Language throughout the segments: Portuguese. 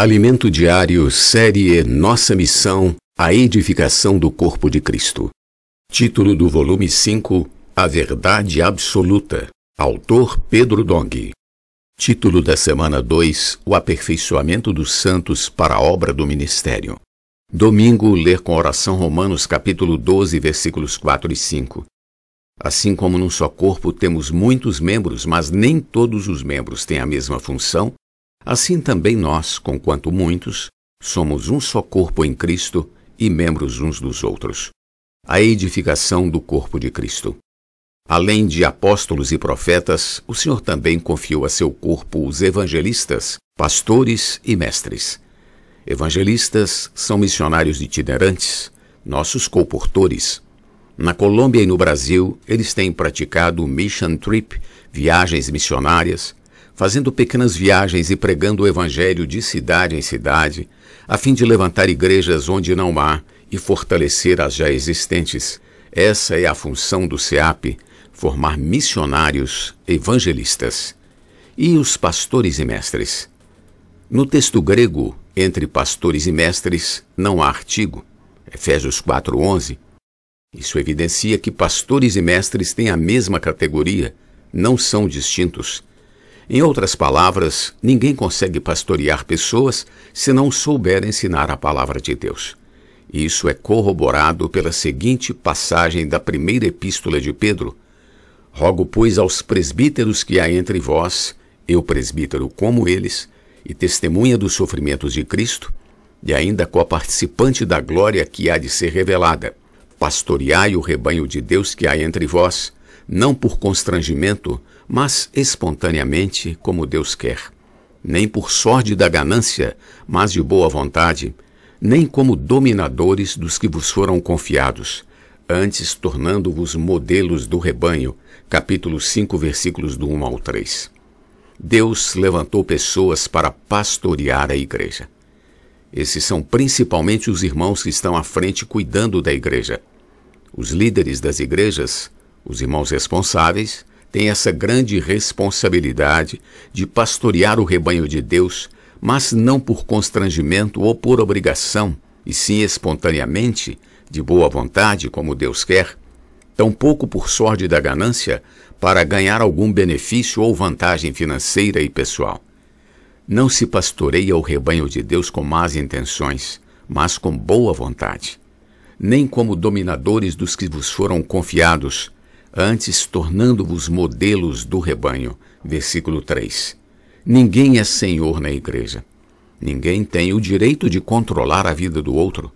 Alimento Diário, série Nossa Missão, a Edificação do Corpo de Cristo. Título do volume 5, A Verdade Absoluta. Autor Pedro Dong. Título da semana 2, O Aperfeiçoamento dos Santos para a Obra do Ministério. Domingo, ler com oração Romanos capítulo 12, versículos 4 e 5. Assim como num só corpo temos muitos membros, mas nem todos os membros têm a mesma função, Assim também nós, conquanto muitos, somos um só corpo em Cristo e membros uns dos outros. A edificação do corpo de Cristo. Além de apóstolos e profetas, o Senhor também confiou a seu corpo os evangelistas, pastores e mestres. Evangelistas são missionários itinerantes, nossos comportores. Na Colômbia e no Brasil, eles têm praticado mission trip, viagens missionárias, fazendo pequenas viagens e pregando o Evangelho de cidade em cidade, a fim de levantar igrejas onde não há e fortalecer as já existentes. Essa é a função do SEAP, formar missionários evangelistas. E os pastores e mestres? No texto grego, entre pastores e mestres, não há artigo. Efésios 4:11. Isso evidencia que pastores e mestres têm a mesma categoria, não são distintos. Em outras palavras, ninguém consegue pastorear pessoas se não souber ensinar a palavra de Deus. Isso é corroborado pela seguinte passagem da primeira epístola de Pedro: Rogo, pois, aos presbíteros que há entre vós, eu presbítero como eles, e testemunha dos sofrimentos de Cristo, e ainda co-participante da glória que há de ser revelada, pastoreai o rebanho de Deus que há entre vós, não por constrangimento, mas espontaneamente, como Deus quer, nem por sorte da ganância, mas de boa vontade, nem como dominadores dos que vos foram confiados, antes tornando-vos modelos do rebanho. Capítulo 5, versículos do 1 ao 3. Deus levantou pessoas para pastorear a igreja. Esses são principalmente os irmãos que estão à frente cuidando da igreja. Os líderes das igrejas os irmãos responsáveis têm essa grande responsabilidade de pastorear o rebanho de Deus, mas não por constrangimento ou por obrigação, e sim espontaneamente, de boa vontade, como Deus quer, tampouco por sorte da ganância para ganhar algum benefício ou vantagem financeira e pessoal. Não se pastoreia o rebanho de Deus com más intenções, mas com boa vontade, nem como dominadores dos que vos foram confiados, antes tornando-vos modelos do rebanho. Versículo 3. Ninguém é senhor na igreja. Ninguém tem o direito de controlar a vida do outro.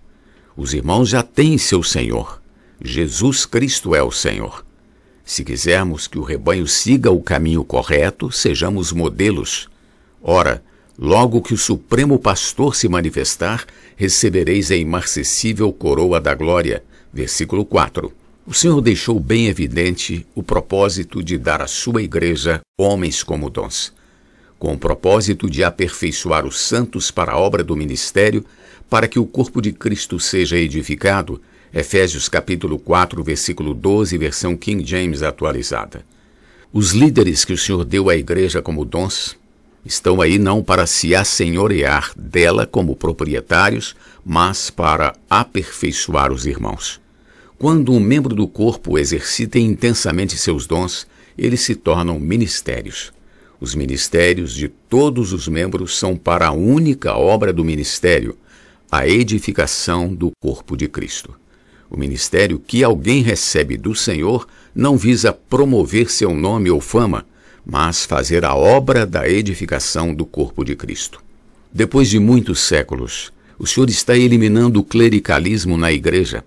Os irmãos já têm seu senhor. Jesus Cristo é o Senhor. Se quisermos que o rebanho siga o caminho correto, sejamos modelos. Ora, logo que o Supremo Pastor se manifestar, recebereis a imarcessível coroa da glória. Versículo 4. O Senhor deixou bem evidente o propósito de dar à sua igreja homens como dons, com o propósito de aperfeiçoar os santos para a obra do ministério, para que o corpo de Cristo seja edificado. Efésios capítulo 4, versículo 12, versão King James atualizada. Os líderes que o Senhor deu à igreja como dons estão aí não para se assenhorear dela como proprietários, mas para aperfeiçoar os irmãos. Quando um membro do corpo exercita intensamente seus dons, eles se tornam ministérios. Os ministérios de todos os membros são para a única obra do ministério, a edificação do corpo de Cristo. O ministério que alguém recebe do Senhor não visa promover seu nome ou fama, mas fazer a obra da edificação do corpo de Cristo. Depois de muitos séculos, o Senhor está eliminando o clericalismo na igreja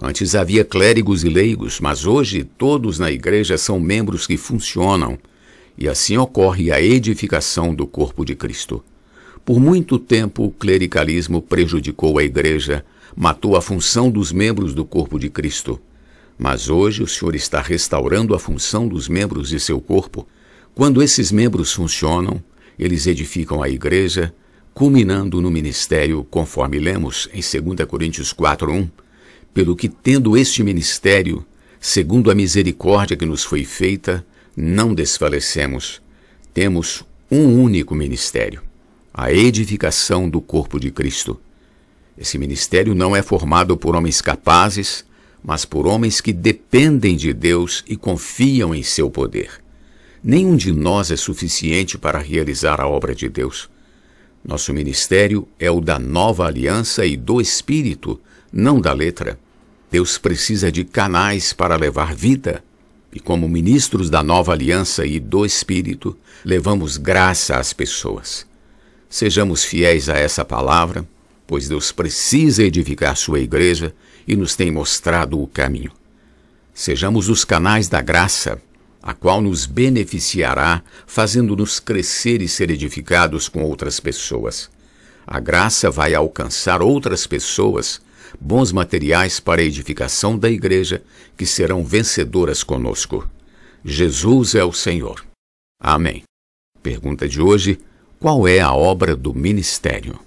Antes havia clérigos e leigos, mas hoje todos na igreja são membros que funcionam, e assim ocorre a edificação do corpo de Cristo. Por muito tempo, o clericalismo prejudicou a igreja, matou a função dos membros do corpo de Cristo. Mas hoje o Senhor está restaurando a função dos membros de seu corpo. Quando esses membros funcionam, eles edificam a igreja, culminando no ministério, conforme lemos em 2 Coríntios 4:1 pelo que, tendo este ministério, segundo a misericórdia que nos foi feita, não desfalecemos. Temos um único ministério, a edificação do corpo de Cristo. Esse ministério não é formado por homens capazes, mas por homens que dependem de Deus e confiam em seu poder. Nenhum de nós é suficiente para realizar a obra de Deus. Nosso ministério é o da nova aliança e do Espírito, não da letra. Deus precisa de canais para levar vida. E como ministros da nova aliança e do Espírito, levamos graça às pessoas. Sejamos fiéis a essa palavra, pois Deus precisa edificar sua igreja e nos tem mostrado o caminho. Sejamos os canais da graça, a qual nos beneficiará, fazendo-nos crescer e ser edificados com outras pessoas. A graça vai alcançar outras pessoas bons materiais para a edificação da igreja, que serão vencedoras conosco. Jesus é o Senhor. Amém. Pergunta de hoje: qual é a obra do ministério?